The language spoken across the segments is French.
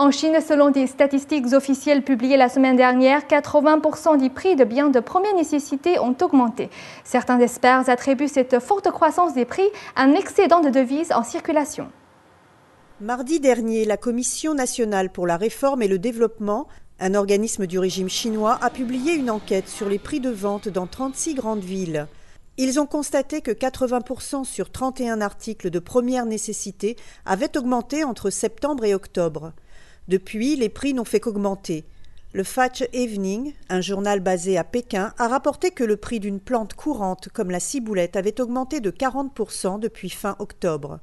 En Chine, selon des statistiques officielles publiées la semaine dernière, 80% des prix de biens de première nécessité ont augmenté. Certains experts attribuent cette forte croissance des prix à un excédent de devises en circulation. Mardi dernier, la Commission nationale pour la réforme et le développement, un organisme du régime chinois, a publié une enquête sur les prix de vente dans 36 grandes villes. Ils ont constaté que 80% sur 31 articles de première nécessité avaient augmenté entre septembre et octobre. Depuis, les prix n'ont fait qu'augmenter. Le Fatch Evening, un journal basé à Pékin, a rapporté que le prix d'une plante courante comme la ciboulette avait augmenté de 40% depuis fin octobre.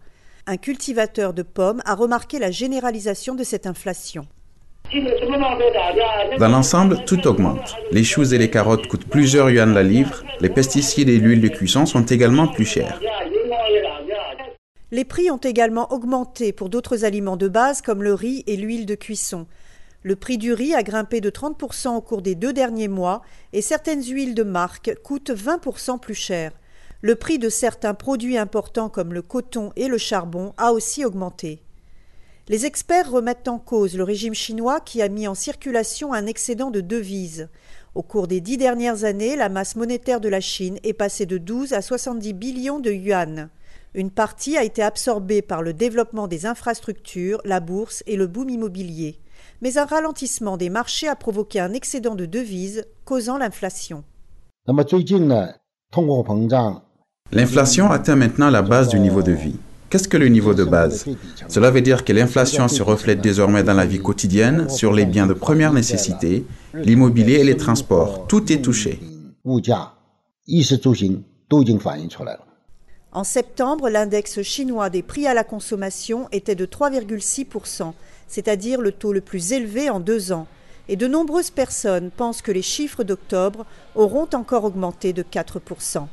Un cultivateur de pommes a remarqué la généralisation de cette inflation. Dans l'ensemble, tout augmente. Les choux et les carottes coûtent plusieurs yuan la livre, les pesticides et l'huile de cuisson sont également plus chers. Les prix ont également augmenté pour d'autres aliments de base comme le riz et l'huile de cuisson. Le prix du riz a grimpé de 30% au cours des deux derniers mois et certaines huiles de marque coûtent 20% plus cher. Le prix de certains produits importants comme le coton et le charbon a aussi augmenté. Les experts remettent en cause le régime chinois qui a mis en circulation un excédent de devises. Au cours des dix dernières années, la masse monétaire de la Chine est passée de 12 à 70 billions de yuan. Une partie a été absorbée par le développement des infrastructures, la bourse et le boom immobilier. Mais un ralentissement des marchés a provoqué un excédent de devises, causant l'inflation. L'inflation atteint maintenant la base du niveau de vie. Qu'est-ce que le niveau de base Cela veut dire que l'inflation se reflète désormais dans la vie quotidienne, sur les biens de première nécessité, l'immobilier et les transports. Tout est touché. En septembre, l'index chinois des prix à la consommation était de 3,6%, c'est-à-dire le taux le plus élevé en deux ans. Et de nombreuses personnes pensent que les chiffres d'octobre auront encore augmenté de 4%.